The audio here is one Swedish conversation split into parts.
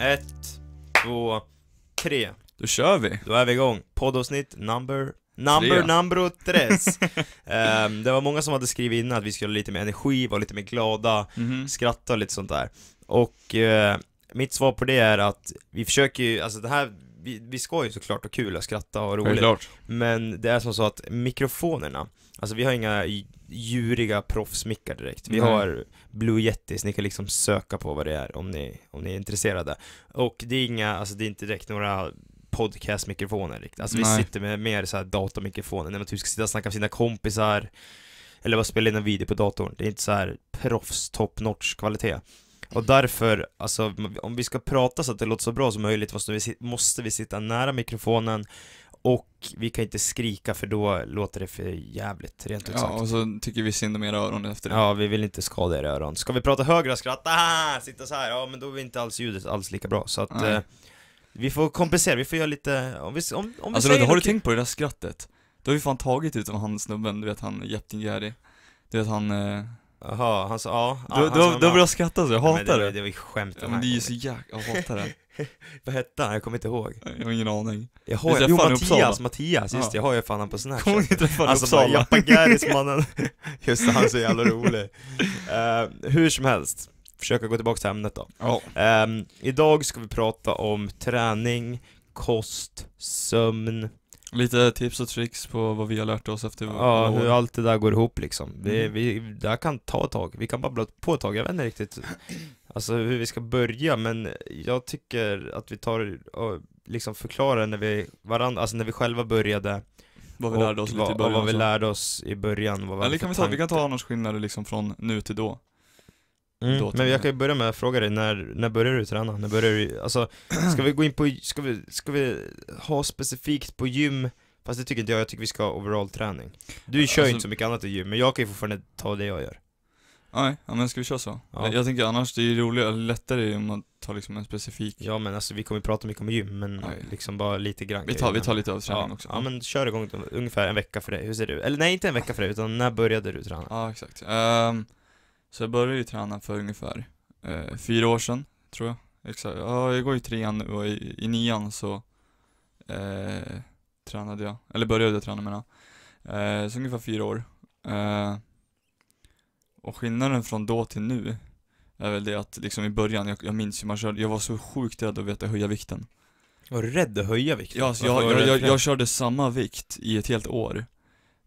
Ett, två, tre. Då kör vi! Då är vi igång. Poddavsnitt number... Number, tre. number tres. um, det var många som hade skrivit in att vi skulle ha lite mer energi, vara lite mer glada, mm -hmm. skratta och lite sånt där. Och uh, mitt svar på det är att vi försöker ju, alltså det här, vi, vi ska ju såklart ha kul och skratta och roligt. Men det är som så att mikrofonerna, Alltså vi har inga djuriga proffsmickar direkt. Vi Nej. har Blue Yetis, ni kan liksom söka på vad det är om ni, om ni är intresserade. Och det är inga, alltså det är inte direkt några podcastmikrofoner riktigt. Alltså Nej. vi sitter med mer så här datamikrofoner när man typ ska sitta och snacka med sina kompisar eller bara spela in en video på datorn. Det är inte så här proffs, top notch kvalitet. Och därför, alltså om vi ska prata så att det låter så bra som möjligt måste vi, måste vi sitta nära mikrofonen och vi kan inte skrika för då låter det för jävligt, rent ut sagt. Ja, och så tycker vi synd om era öron efter det. Ja, vi vill inte skada era öron. Ska vi prata högre och skratta, sitta så här. ja men då är inte alls ljudet alls lika bra. Så att eh, vi får kompensera, vi får göra lite, om vi, om, om vi Alltså säger då, har du tänkt på det där skrattet? Då har vi fan tagit ut av han snubben, du vet han Jäpting Gärdi. Du vet han... Eh... Jaha, han sa ja. Du har börjat skratta så, jag hatar det. Det, det var ju skämt. Ja, men det är ju så jäkla, jag hatar det. Vad hette han? Jag kommer inte ihåg. Jag har ingen aning. Jag har, jag, jo, Mattias, Mattias, just det, jag har ju fan han på Snapchat. Kommer ni träffa han som var Japagaris-mannen? just det, han är så jävla rolig. Uh, hur som helst, försöka gå tillbaka till ämnet då. Ja. Uh, idag ska vi prata om träning, kost, sömn. Lite tips och tricks på vad vi har lärt oss efter Ja, hur allt det där går ihop liksom. Vi, mm. vi, det här kan ta ett tag. Vi kan babbla på ett tag, jag vet inte riktigt alltså hur vi ska börja, men jag tycker att vi tar och liksom förklarar när vi, varandra, alltså när vi själva började vad vi lärde oss lite i början vad vi lärde oss i början, vad var Eller kan vi, ta, vi kan ta annars skillnader liksom från nu till då Mm, men jag, kan ju börja med att fråga dig, när, när började du träna? När började du, alltså, ska vi gå in på, ska vi, ska vi ha specifikt på gym? Fast det tycker inte jag, jag tycker vi ska ha overall träning Du kör ju alltså, inte så mycket annat i gym, men jag kan ju fortfarande ta det jag gör Nej, ja, men ska vi köra så? Ja. Jag tänker annars, det är ju roligare, lättare om man tar liksom en specifik Ja men alltså vi kommer ju prata mycket om gym, men nej. liksom bara lite grann Vi tar, vi tar lite överträning ja. också Ja men kör igång ungefär en vecka för dig, hur ser du? Eller nej inte en vecka för dig, utan när började du träna? Ja exakt, um, så jag började ju träna för ungefär uh, fyra år sedan, tror jag Exakt, ja jag går ju trean nu och i, i nian så uh, tränade jag, eller började jag träna menar uh, eh, Så ungefär fyra år uh, och skillnaden från då till nu är väl det att liksom i början, jag, jag minns ju man körde, jag var så sjukt rädd att veta höja vikten. Var du rädd att höja vikten? Ja, alltså jag, jag, jag, jag, körde samma vikt i ett helt år.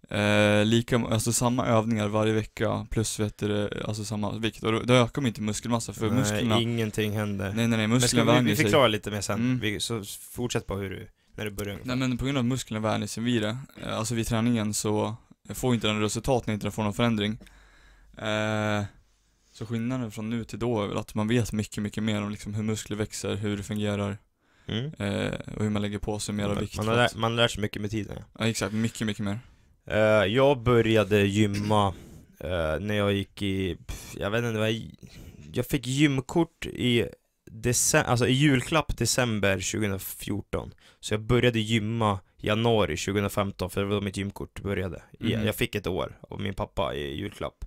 Eh, lika, alltså samma övningar varje vecka plus vet du, alltså samma vikt. Och då, då ökar man inte muskelmassa för nej, musklerna... ingenting händer. Nej, nej, nej, musklerna vänjer sig. Vi, förklarar sig. lite mer sen, mm. vi, så fortsätt på hur du, när du börjar. Nej men på grund av musklerna vänjer sig vid det, eh, alltså vid träningen så får inte den resultat när inte får någon förändring. Eh, så skillnaden från nu till då är väl att man vet mycket, mycket mer om liksom hur muskler växer, hur det fungerar mm. Eh, och hur man lägger på sig mer man, vikt. Man, lär, man lär sig mycket med tiden. Ja, exakt. Mycket, mycket mer. Eh, jag började gymma när jag gick i, jag vet inte, vad jag, jag fick gymkort i december, alltså i julklapp december 2014 Så jag började gymma januari 2015 för det var då mitt gymkort började mm. jag fick ett år av min pappa i julklapp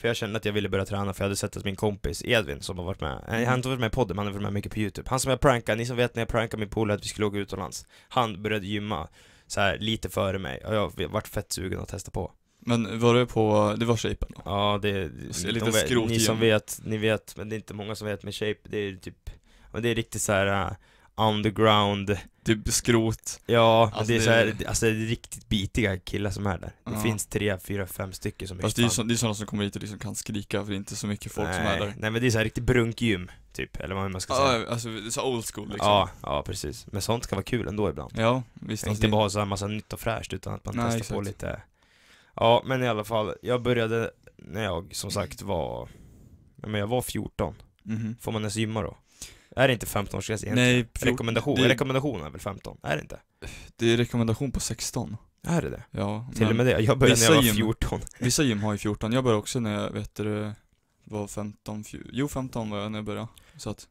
för jag kände att jag ville börja träna för jag hade sett att min kompis Edvin som har varit med, han har inte varit med i podden men han har varit med mycket på youtube Han som jag prankade, ni som vet när jag prankade min polare att vi skulle åka utomlands Han började gymma så här, lite före mig och jag vart fett sugen att testa på men var det på, det var shapen då? Ja det, det lite de, ni som vet, ni vet, men det är inte många som vet med shape, det är typ, men det är riktigt så här äh, underground Typ skrot Ja, alltså det är det... alltså det är riktigt bitiga killar som är där Det ja. finns tre, fyra, fem stycken som är alltså, det är ju så, sådana som kommer hit och liksom kan skrika för det är inte så mycket folk nej, som är där Nej men det är såhär här riktigt brunkgym, typ, eller vad man ska säga Ja, alltså det är så old school liksom Ja, ja precis Men sånt kan vara kul ändå ibland Ja, visst Inte alltså det... bara ha såhär massa nytt och fräscht utan att man nej, testar exakt. på lite Ja, men i alla fall, jag började när jag som sagt var, men jag var 14 mm -hmm. Får man ens gymma då? Är det inte 15-årsgräns egentligen? Nej, fjort- rekommendation, det- rekommendation är väl 15? Är det inte? Det är rekommendation på 16. Är det det? Ja, Till och med det? Jag började när jag var Vissa gym- 14. vissa gym har ju 14. Jag började också när jag, vet du, var 15, fju- jo 15 var jag när jag började. Så att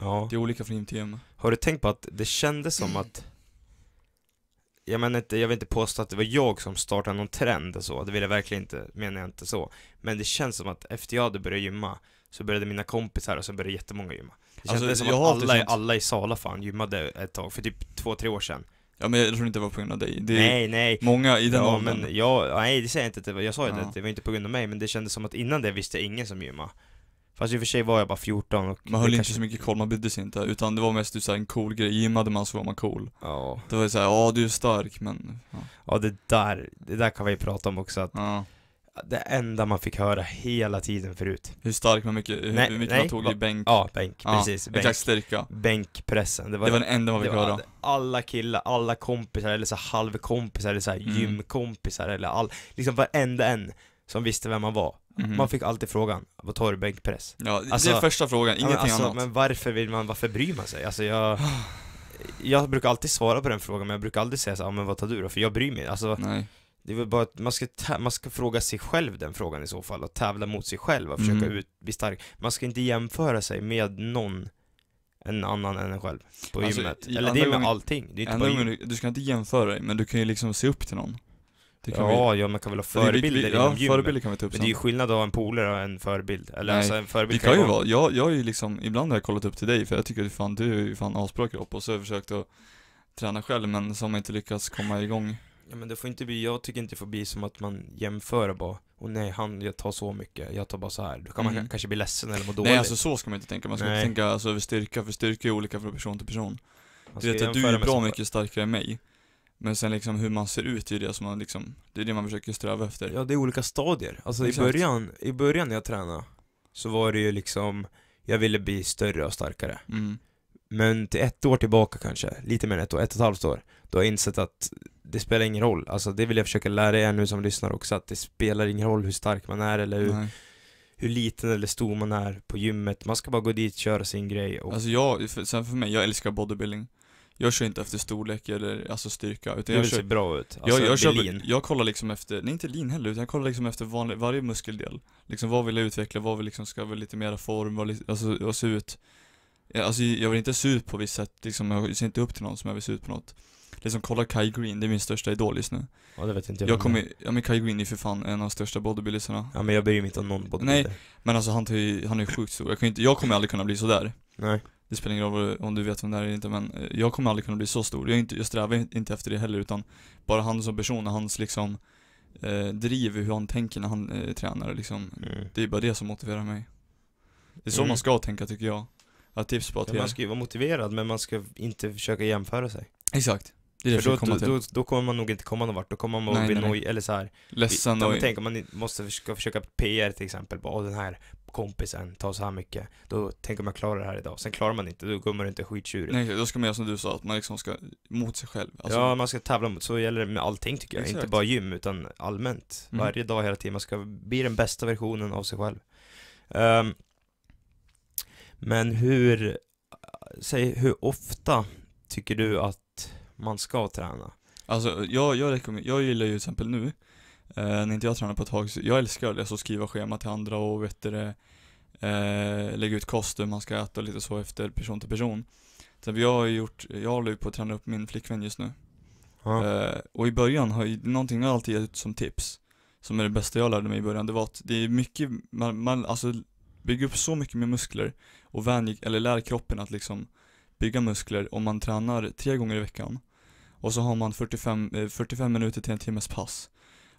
Ja. det är olika från gym till gym. Har du tänkt på att det kändes som att jag menar inte, jag vill inte påstå att det var jag som startade någon trend och så, det vill jag verkligen inte, menar jag inte så. Men det känns som att efter jag hade börjat gymma så började mina kompisar och sen började jättemånga gymma. Det alltså, kändes alltså, som att alla, känt... alla i Sala fan gymmade ett tag, för typ två, tre år sedan. Ja men jag tror inte det var på grund av dig. Det är nej, nej. Många i den ja, åldern. Men jag, nej det säger jag inte att det var, jag sa ju ja. det, det var inte på grund av mig, men det kändes som att innan det visste jag ingen som gymmade. Fast i och för sig var jag bara 14 och Man höll kanske... inte så mycket koll, man brydde sig inte, utan det var mest du typ såhär en cool grej, gymmade man så var man cool Ja Det var ju såhär, ja du är stark men Ja, ja det där, det där kan vi ju prata om också att ja det enda man fick höra hela tiden förut. Hur stark man mycket, hur nej, mycket nej, man tog va, i bänk? Ja, bänk, ja, precis. Bänk, exakt styrka. Bänkpressen. Det var det, var det enda man fick höra. Var, alla killar, alla kompisar, eller så halvkompisar, eller så mm. gymkompisar, eller all, liksom varenda en som visste vem man var. Mm. Man fick alltid frågan, vad tar du bänkpress? Ja, det är alltså, första frågan, ingenting alltså, annat. Men varför vill man, varför bryr man sig? Alltså jag jag brukar alltid svara på den frågan men jag brukar aldrig säga så ah, men vad tar du då? För jag bryr mig, alltså Nej. Det är väl bara att man ska, man ska fråga sig själv den frågan i så fall och tävla mot sig själv och försöka mm. ut, bli stark. Man ska inte jämföra sig med någon en annan än en själv på alltså, gymmet. Eller det är med gången, allting. Det är inte bara gången, du, ska inte jämföra dig, men du kan ju liksom se upp till någon. ja, vi... ja, man kan väl ha förebilder vi, vi, ja, inom gymmet. förebilder kan vi ta upp Men sen. det är ju skillnad att ha en polare och en förebild. Eller Nej, alltså en förebild det kan, kan ju vara, jag, jag är ju liksom, ibland har jag kollat upp till dig för jag tycker att fan, du är ju fan asbra kropp och så har jag försökt att träna själv men så har man inte lyckats komma igång Ja men det får inte bli, jag tycker inte det får bli som att man jämför bara och nej han, jag tar så mycket, jag tar bara så här. Då kan man mm. kanske bli ledsen eller må dåligt. Nej alltså så ska man inte tänka, man ska nej. inte tänka alltså, över styrka, för styrka är olika från person till person. du vet att du är bra mycket starkare än mig. Men sen liksom hur man ser ut, det är det som man liksom, det är det man försöker sträva efter. Ja det är olika stadier. Alltså Exakt. i början, i början när jag tränade, så var det ju liksom, jag ville bli större och starkare. Mm. Men till ett år tillbaka kanske, lite mer än ett år, ett och ett halvt år, då har jag insett att det spelar ingen roll. Alltså det vill jag försöka lära er nu som lyssnar också, att det spelar ingen roll hur stark man är eller hur, hur liten eller stor man är på gymmet. Man ska bara gå dit, köra sin grej. Och... Alltså jag, för, sen för mig, jag älskar bodybuilding. Jag kör inte efter storlek eller alltså styrka, utan jag, jag kör... Du bra ut, alltså, jag, jag, kör, jag kollar liksom efter, nej inte lin heller, utan jag kollar liksom efter vanlig, varje muskeldel. Liksom vad vill jag utveckla, vad vill liksom, ska vi lite mera form, vad, alltså, vad ser ut. Alltså jag vill inte se ut på visst sätt, liksom, jag ser inte upp till någon som jag vill se ut på något. Liksom kolla kollar Kai Green, det är min största idol just nu. Ja det vet inte jag. Jag kommer, ja men Kai Green är ju för fan en av de största bodybuildersarna. Ja men jag bryr mig inte om någon bodybuilder. Nej, men alltså han, tar ju, han är ju sjukt stor. Jag, kan inte, jag kommer aldrig kunna bli sådär. Nej. Det spelar ingen roll om du vet vem det är eller inte men eh, jag kommer aldrig kunna bli så stor. Jag, inte, jag strävar inte efter det heller utan bara han som person och hans liksom eh, driv, hur han tänker när han eh, tränar liksom. Mm. Det är bara det som motiverar mig. Det är så mm. man ska tänka tycker jag. Att tips på att ja, Man ska ju vara motiverad men man ska inte försöka jämföra sig. Exakt. Det är det för då, då, då, då, kommer man nog inte komma någon vart, då kommer man nej, bli nojig, eller såhär Ledsen och... Tänk om man måste, ska försöka PR till exempel, bara den här kompisen tar så här mycket, då tänker man klara det här idag, sen klarar man inte, då går man inte skittjurig. Nej, då ska man göra som du sa, att man liksom ska mot sig själv. Alltså... Ja, man ska tävla mot, så gäller det med allting tycker jag, Exakt. inte bara gym, utan allmänt. Mm. Varje dag, hela tiden, man ska bli den bästa versionen av sig själv. Um, men hur, säg hur ofta tycker du att man ska träna. Alltså, jag, jag, jag gillar ju till exempel nu, eh, när inte jag tränar på ett tag, så jag älskar det, Alltså skriva schema till andra och vet du, det, eh, lägga ut kost hur man ska äta och lite så efter person till person. Så jag har gjort, jag håller ju på att träna upp min flickvän just nu. Ja. Eh, och i början har ju någonting jag alltid gett ut som tips, som är det bästa jag lärde mig i början, det var att det är mycket, man, man alltså bygger upp så mycket med muskler och vänjer, eller lär kroppen att liksom bygga muskler om man tränar tre gånger i veckan och så har man 45, 45 eh, minuter till en timmes pass.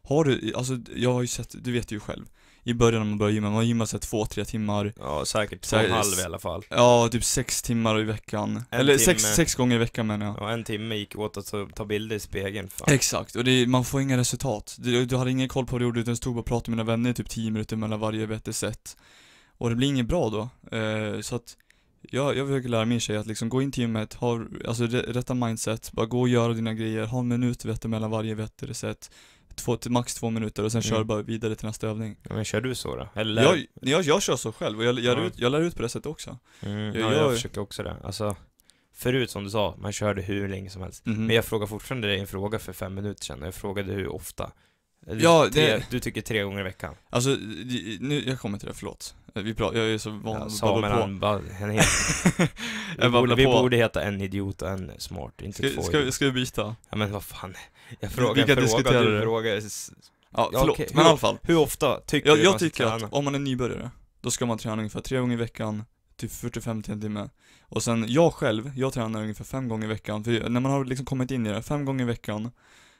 Har du, alltså jag har ju sett, du vet ju själv i början när man börjar gymma, man gymmar såhär två, tre timmar Ja säkert två och en halv i alla fall Ja, typ sex timmar i veckan en Eller sex, sex gånger i veckan menar jag Ja, en timme gick åt att ta bilder i spegeln fan. Exakt, och det, man får inga resultat du, du hade ingen koll på vad du gjorde utan stod bara och pratade med dina vänner i typ tio minuter mellan varje vettigt sätt Och det blir inget bra då, eh, så att jag, jag försöker lära min tjej att liksom gå in till gymmet, ha alltså, rätta mindset, bara gå och göra dina grejer, ha en minut vete mellan varje vettereset två, till max två minuter och sen mm. kör bara vidare till nästa övning. Ja, men kör du så då? Eller? Jag, jag, jag kör så själv och jag, jag, ja. ut, jag lär ut på det sättet också. Mm, jag, ja, jag, jag försöker också det. Alltså, förut som du sa, man körde hur länge som helst. Mm. Men jag frågar fortfarande dig en fråga för fem minuter sedan jag frågade hur ofta. Du, ja, det... du tycker tre gånger i veckan. Alltså, nu, jag kommer till det, förlåt. Vi pratar, jag är så van att ja, babbla på. Han, bara, vi, borde, vi borde heta en idiot och en smart, inte ska, två. Ska, vi, ska vi byta? Ja men vad fan. Jag frågar vi kan fråga, diskutera du det. frågar. Ja, förlåt, ja, okay. men i alla fall. Hur ofta tycker jag, du Jag tycker att om man är nybörjare, då ska man träna ungefär tre gånger i veckan, typ 45 till en timme. Och sen jag själv, jag tränar ungefär fem gånger i veckan, för när man har liksom kommit in i det, fem gånger i veckan,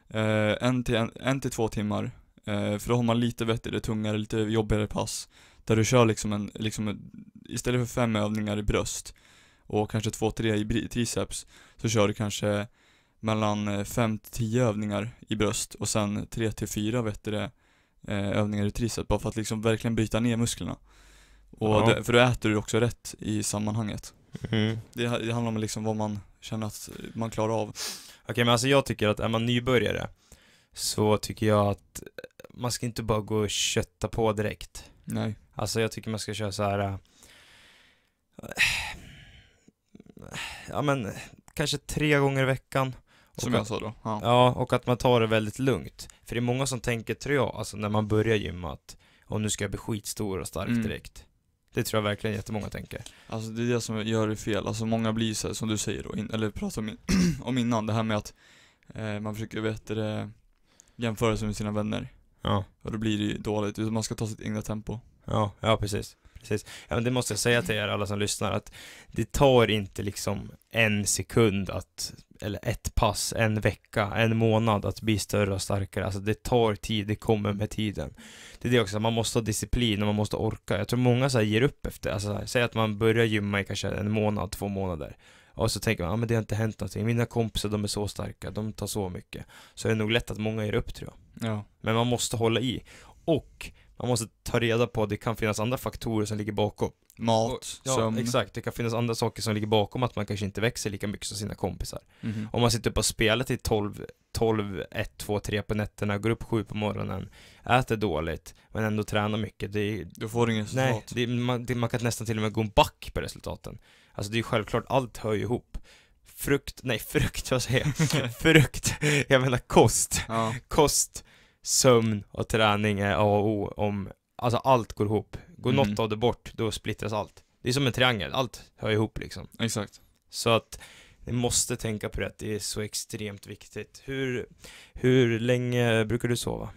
eh, en, till en, en till två timmar, eh, för då har man lite vettigare, tungare, lite jobbigare pass. Där du kör liksom en, liksom en, istället för fem övningar i bröst och kanske två, tre i triceps, så kör du kanske mellan eh, fem till tio övningar i bröst och sen tre till fyra vet du det, eh, övningar i triceps, bara för att liksom verkligen bryta ner musklerna. Och ja. det, för då äter du också rätt i sammanhanget. Mm. Det, det, handlar om liksom vad man känner att man klarar av. Okej, okay, men alltså jag tycker att är man nybörjare så tycker jag att man ska inte bara gå och kötta på direkt. Nej. Alltså jag tycker man ska köra så här. Äh, ja men kanske tre gånger i veckan. Som jag sa då? Ja. ja. och att man tar det väldigt lugnt. För det är många som tänker, tror jag, alltså när man börjar gymma att och nu ska jag bli skitstor och stark mm. direkt. Det tror jag verkligen jättemånga tänker. Alltså det är det som gör det fel. Alltså många blir så här, som du säger då, in, eller pratar om, in, om innan, det här med att eh, man försöker bättre jämföra sig med sina vänner. Ja. Och då blir det ju dåligt, utan man ska ta sitt egna tempo. Ja, ja precis. precis. Ja, men det måste jag säga till er alla som lyssnar att det tar inte liksom en sekund att, eller ett pass, en vecka, en månad att bli större och starkare. Alltså det tar tid, det kommer med tiden. Det är det också, man måste ha disciplin och man måste orka. Jag tror många så ger upp efter, alltså här, säg att man börjar gymma i kanske en månad, två månader. Och så tänker man, ja ah, men det har inte hänt någonting. Mina kompisar de är så starka, de tar så mycket. Så det är nog lätt att många ger upp tror jag. Ja. Men man måste hålla i. Och man måste ta reda på att det kan finnas andra faktorer som ligger bakom. Mat, och, ja, sömn. Exakt, det kan finnas andra saker som ligger bakom att man kanske inte växer lika mycket som sina kompisar. Mm -hmm. Om man sitter upp och spelar till 12, 12, 1, 2, 3 på nätterna, går upp 7 på morgonen, äter dåligt, men ändå tränar mycket. Det, du får ingen nej, resultat. Nej, man, det, man kan nästan till och med gå back på resultaten. Alltså det är ju självklart, allt hör ju ihop frukt, nej frukt vad säger jag? frukt, jag menar kost. Ja. Kost sömn och träning är A och O om, alltså allt går ihop. Går mm. något av det bort, då splittras allt. Det är som en triangel, allt hör ihop liksom. Exakt. Så att ni måste tänka på det, det är så extremt viktigt. Hur, hur länge brukar du sova?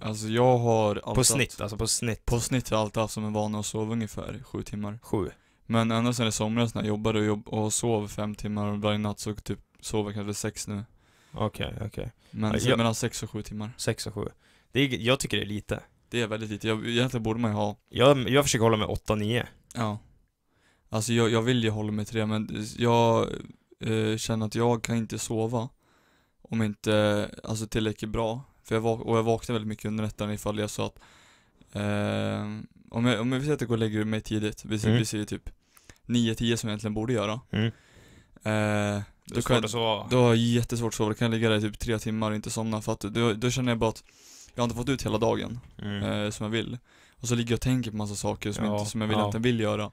Alltså jag har alltid På snitt, haft, alltså på snitt? På snitt har jag alltid haft som en vana att sova ungefär sju timmar. Sju? Men ända sedan i somras när jag jobbade och, jobb och sov fem timmar varje natt så typ sover jag kanske sex nu. Okej, okej. Men Ja. mellan 6 och 7 timmar. Sex och sju. Det är, jag tycker det är lite. Det är väldigt lite. Jag, egentligen borde man ju ha, Jag, jag försöker hålla mig 8-9. ja. Alltså jag, jag vill ju hålla mig till men jag eh, känner att jag kan inte sova om inte, alltså tillräckligt bra. För jag vak- och jag vaknar väldigt mycket under nätterna ifall jag är så att, eh, om jag, om jag vill att jag går och lägger mig tidigt, vi säger, Mm. typ 9-10 som jag egentligen borde göra. Mm. Eh, det är då att sova. Då har jag jättesvårt att sova. Då kan jag ligga där i typ tre timmar och inte somna för att då, då känner jag bara att jag har inte fått ut hela dagen mm. eh, som jag vill. Och så ligger jag och tänker på massa saker som, ja, jag, inte, som jag vill, ja. egentligen vill göra.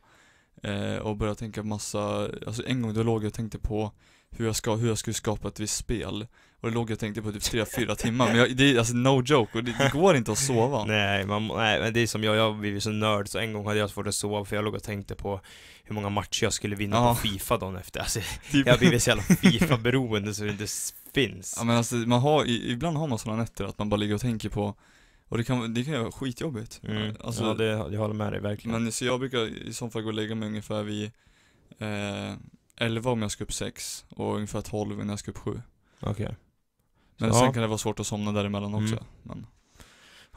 Eh, och börjar tänka på massa, alltså en gång då låg jag och tänkte på hur jag, ska, hur jag skulle skapa ett visst spel. Och det låg jag och tänkte på typ 3-4 timmar, men jag, det är alltså no joke, och det, det går inte att sova Nej, man, nej, men det är som jag, jag blev så nörd så en gång hade jag svårt att sova för jag låg och tänkte på hur många matcher jag skulle vinna ja. på Fifa dagen efter alltså, typ. Jag har blivit så jävla Fifa-beroende så det inte finns Ja men alltså, man har, ibland har man sådana nätter att man bara ligger och tänker på och det kan, det kan ju vara skitjobbigt mm. alltså, Ja det, jag håller med dig verkligen Men så jag brukar i så fall gå och lägga mig ungefär vid eh, 11 om jag ska upp 6 och ungefär 12 innan jag ska upp 7 Okej okay. Men ja. sen kan det vara svårt att somna däremellan mm. också. Mm. Men.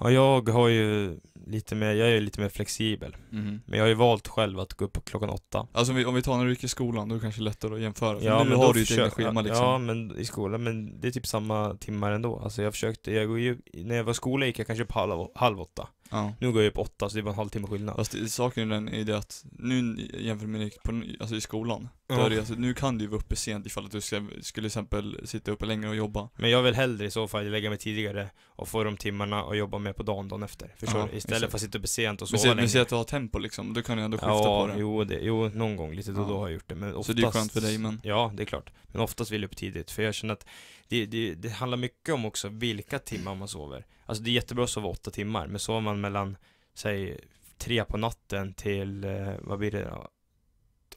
Ja, jag har ju lite mer, jag är lite mer flexibel. Mm. Men jag har ju valt själv att gå upp klockan åtta. Alltså om vi, om vi tar när du gick i skolan, då är det kanske lättare att jämföra. För ja, nu har du ju ett eget schema liksom. Ja, men i skolan, men det är typ samma timmar ändå. Alltså jag försökte, jag går ju, när jag var i skolan gick jag kanske upp halv, halv åtta. Ja. Nu går jag upp åtta, så det är bara en halvtimme skillnad. Fast alltså, saken är den, är det att, nu jämför med när gick på, alltså i skolan, Dörr, ja. alltså, nu kan du ju vara uppe sent ifall att du ska, skulle exempel sitta uppe längre och jobba. Men jag vill hellre i så fall lägga mig tidigare och få de timmarna och jobba mer på dagen dagen efter. Förstår du? Istället exakt. för att sitta uppe sent och sova men se, länge. Men se att du har tempo liksom, då kan du ändå skifta ja, på det. Jo, det, jo, någon gång lite då och ja. då har jag gjort det. Men oftast, så det är skönt för dig men? Ja, det är klart. Men oftast vill jag upp tidigt, för jag känner att det, det, det handlar mycket om också vilka timmar man sover. Alltså det är jättebra att sova åtta timmar, men sover man mellan, säg, tre på natten till, eh, vad blir det?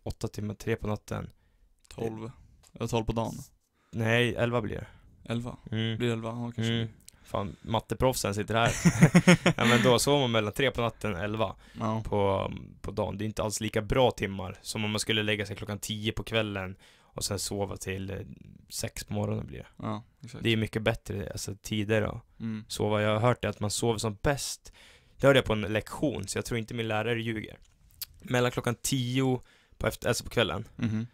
åtta timmar, tre på natten. 12. Eller 12 på dagen. Nej, 11 blir det. 11? Mm. mm. Blir det 11? Ja, kanske mm. Fan, matteproffsen sitter här. ja, men då sover man mellan tre på natten och 11 ja. på, på dagen. Det är inte alls lika bra timmar som om man skulle lägga sig klockan 10 på kvällen och sen sova till eh, sex på morgonen blir det. Ja, exakt det är mycket bättre alltså, tider att mm. sova. Jag har hört det att man sover som bäst. Det hörde jag på en lektion, så jag tror inte min lärare ljuger. Mellan klockan 10 på, efter, alltså på kvällen mm.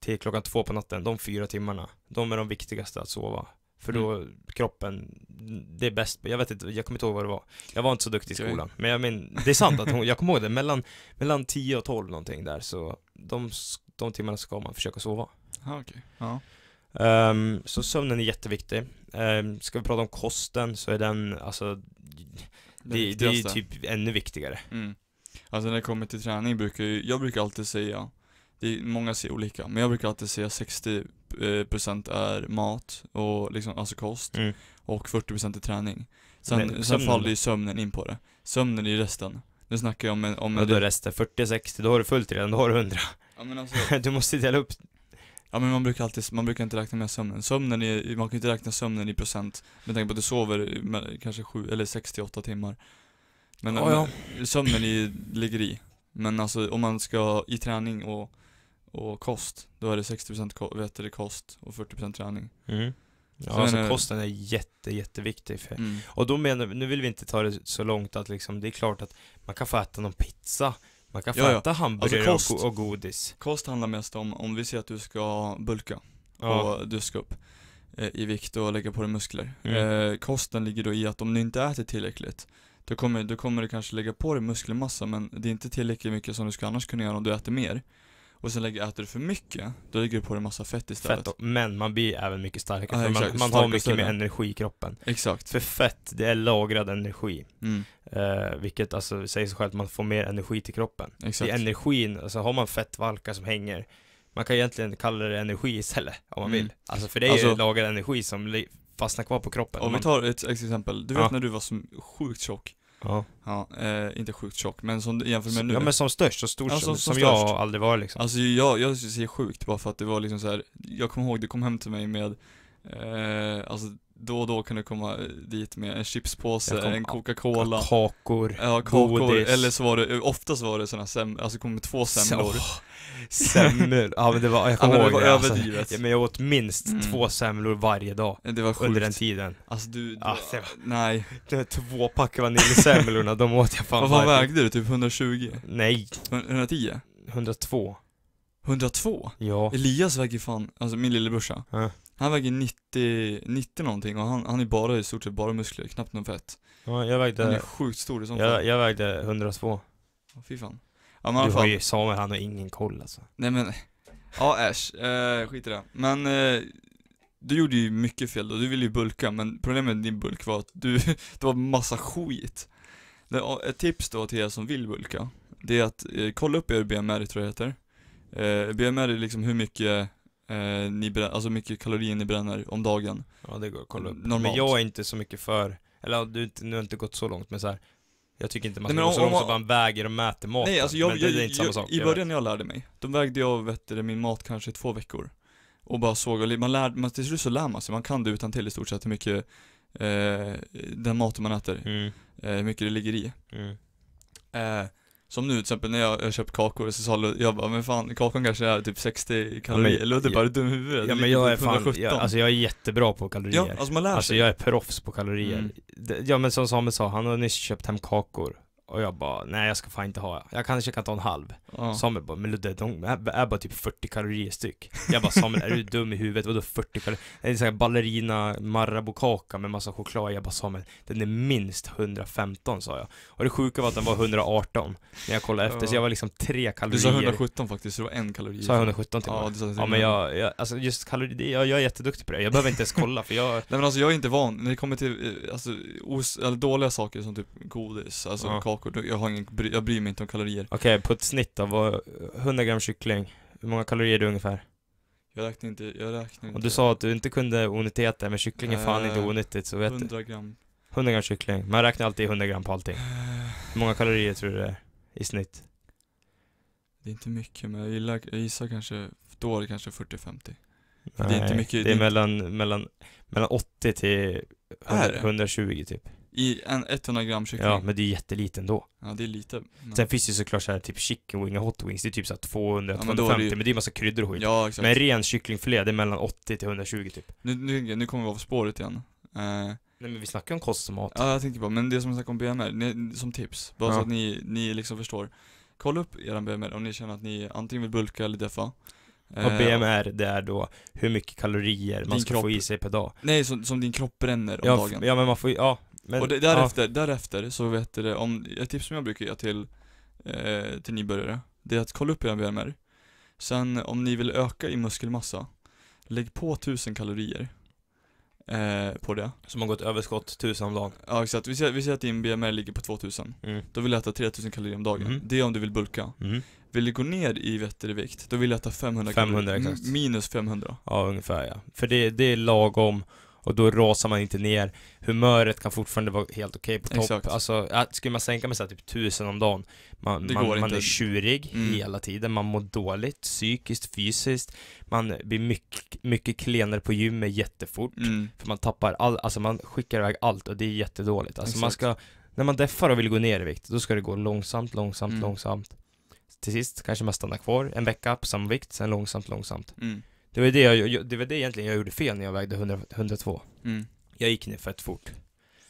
till klockan två på natten, de fyra timmarna, de är de viktigaste att sova. För då, mm. kroppen, det är bäst, jag vet inte, jag kommer inte ihåg vad det var Jag var inte så duktig i skolan, men jag men, det är sant att hon, jag kommer ihåg det, mellan, mellan tio och tolv någonting där så de, de timmarna ska man försöka sova Aha, okay. ja. Um, så sömnen är jätteviktig um, Ska vi prata om kosten så är den, alltså Det, det, det är typ ännu viktigare mm. Alltså när det kommer till träning brukar jag, jag brukar alltid säga, det är, många säger olika, men jag brukar alltid säga 60% eh, är mat, och liksom, alltså kost, mm. och 40% är träning. Sen, men, sen faller ju sömnen in på det. Sömnen är ju resten. Nu snackar jag om en... Om en då resten? 40-60, då har du fullt redan, då har du 100. Ja, men alltså, du måste dela upp Ja men man brukar alltid, man brukar inte räkna med sömnen. Sömnen är, man kan ju inte räkna sömnen i procent med tanke på att du sover med, kanske 7 eller 68 timmar. Men, ja, ja. men sömnen i, ligger i. Men alltså om man ska i träning och, och kost, då är det 60% ko vet det, kost och 40% träning. Mm. Ja, alltså kosten är jätte, jätteviktig. För, mm. Och då menar nu vill vi inte ta det så långt att liksom, det är klart att man kan få äta någon pizza, man kan få ja, äta ja. hamburgare alltså, kost, och, och godis. Kost handlar mest om, om vi ser att du ska bulka ja. och du ska upp eh, i vikt och lägga på dig muskler. Mm. Eh, kosten ligger då i att om du inte äter tillräckligt, då kommer, då kommer du kanske lägga på dig muskelmassa men det är inte tillräckligt mycket som du ska annars kunna göra om du äter mer. Och sen lägger, äter du för mycket, då lägger du på dig massa fett istället. Fett, då. men man blir även mycket starkare, ah, exakt, man, man har mycket mer energi i kroppen. Exakt. För fett, det är lagrad energi. Mm. Eh, vilket alltså säger sig självt, man får mer energi till kroppen. Exakt. I energin, alltså har man fettvalkar som hänger, man kan egentligen kalla det energi istället, om man mm. vill. Alltså för det är alltså, lagrad energi som Fastna kvar på kroppen. Om man... vi tar ett exempel, du vet ja. när du var som sjukt tjock? Ja. ja eh, inte sjukt tjock, men som jämfört med nu. Ja men som störst och stor ja, som, som, som jag aldrig var liksom. Alltså jag, jag säger sjukt bara för att det var liksom så här. jag kommer ihåg, du kom hem till mig med eh, alltså då och då kunde komma eh, dit med en chipspåse, en Coca-Cola Kakor, ja, kakor godis. eller så var det, eh, oftast var det sådana semlor, alltså kom med två semlor Semlor, ja men det var, jag kommer ja, ihåg det, var det Alltså, ja, men jag åt minst mm. två semlor varje dag Det var sjukt Under den tiden Alltså du, du ah, var, nej det Två pack vaniljsemlorna, de åt jag fan Vad fan vägde du? Typ 120? Nej 110? 102 102? Ja Elias väger fan, alltså min lillebrorsa, äh. Han väger 90, 90 någonting och han, han är bara i stort sett bara muskler, knappt något fett. Ja, jag vägde... Han är sjukt stor i sånt jag, jag vägde 102. Ja, fy fan. Ja, men Du har ju Samuel, han har ingen koll alltså. Nej men, ja äsch, eh, skit i det. Men eh, du gjorde ju mycket fel då, du ville ju bulka men problemet med din bulk var att du, det var massa skit. Det, ett tips då till er som vill bulka, det är att eh, kolla upp er BMR tror jag det heter. Eh, BMR är liksom hur mycket eh, ni bränner, alltså mycket kalorier ni bränner om dagen. Ja det går att kolla upp. Normalt. Men jag är inte så mycket för, eller du, nu har inte gått så långt men så här, jag tycker inte man ska gå så långt som man väger och mäter maten. Nej alltså jag, men det, är inte samma sak. i början när jag lärde mig, då vägde jag vet min mat kanske i två veckor. Och bara såg, och man lär, man, till slut så lär man sig, man kan det utan till i stort sett hur mycket eh, den maten man äter, mm. eh, hur mycket det ligger i. Mm. Eh, som nu till exempel när jag, jag köpt kakor så sa jag bara, men fan kakan kanske är typ 60 kalorier, ja, Ludde bara, dum huvudet? Ja men jag är fan, jag, alltså jag är jättebra på kalorier Ja, alltså man lär alltså, sig Alltså jag är proffs på kalorier mm. Ja men som Samuel sa, han har nyss köpt hem kakor och jag bara, nej jag ska fan inte ha, jag kanske kan ta en halv ja. Samuel bara, men Ludde de är, bara typ 40 kalorier styck Jag bara Samuel, är du dum i huvudet? Vadå 40 kalorier? Det är såhär ballerina marabokaka med massa choklad Jag bara Samuel, den är minst 115 sa jag Och det sjuka var att den var 118 När jag kollade efter, ja. så jag var liksom 3 kalorier Du sa 117 faktiskt, så det var en kalori Sa jag 117 till Ja, du sa till ja men jag, jag, alltså just kalori, jag, jag är jätteduktig på det Jag behöver inte ens kolla för jag Nej men alltså jag är inte van, när det kommer till, eh, alltså, os, eller dåliga saker som typ godis, alltså ja. kakor kakor, jag, har ingen, jag bryr mig inte om kalorier. Okej, okay, på ett snitt då, vad, 100 gram kyckling, hur många kalorier är det ungefär? Jag räknar inte, jag räknar inte. Och du sa att du inte kunde onyttigheter, men kyckling är fan äh, inte eh, onyttigt, så vet 100 gram. 100 gram kyckling, man räknar alltid 100 gram på allting. Eh. Hur många kalorier tror du det är, i snitt? Det är inte mycket, men jag, gillar, jag gissar kanske, då är det kanske 40-50. Nej, det är inte mycket. Det är, det är mellan, mellan, mellan 80 till 100, 120 typ. I en 100 gram kyckling? Ja, men det är jättelite ändå. Ja, det är lite. Men... Sen finns det ju såklart så här typ chicken wing och hot wings, det är typ såhär 200, ja, men, det ju... men det är ju massa kryddor och skit. Ja, exakt. Men ren kycklingfilé, det är mellan 80 till 120 typ. Nu, nu, nu kommer vi av spåret igen. Eh... Nej men vi snackar om kost och mat. Ja, jag tänker bara, men det som jag snackade om BMR, ni, som tips, bara ja. så att ni, ni liksom förstår. Kolla upp er BMR om ni känner att ni antingen vill bulka eller deffa. Och eh, BMR, det är då hur mycket kalorier man ska kropp. få i sig per dag. Nej, som, som din kropp bränner om ja, dagen. Ja, men man får ja, men, och det, därefter, ja. därefter så vet du det, om, ett tips som jag brukar ge till, eh, till nybörjare, det är att kolla upp era BMR, Sen om ni vill öka i muskelmassa, lägg på 1000 kalorier eh, på det. Som har gått överskott 1000 om dagen? Ja exakt, vi säger, vi säger att din BMR ligger på 2000. Mm. Då vill du äta 3000 kalorier om dagen. Mm. Det är om du vill bulka. Mm. Vill du gå ner i vettervikt, då vill du äta 500, 500 kalorier. Exakt. Minus 500. Ja ungefär ja. För det, det är lagom och då rasar man inte ner. Humöret kan fortfarande vara helt okej okay på topp. Exakt. Alltså, skulle man sänka med såhär typ tusen om dagen, man, man, man är tjurig mm. hela tiden, man mår dåligt psykiskt, fysiskt, man blir mycket, mycket klenare på gymmet jättefort, mm. för man tappar all, alltså man skickar iväg allt och det är jättedåligt. Alltså Exakt. man ska, när man deffar och vill gå ner i vikt, då ska det gå långsamt, långsamt, mm. långsamt. Till sist kanske man stannar kvar en vecka på samma vikt, sen långsamt, långsamt. Mm. Det var det, jag, det var det egentligen jag gjorde fel när jag vägde 100, 102. Mm. Jag gick ner fett fort.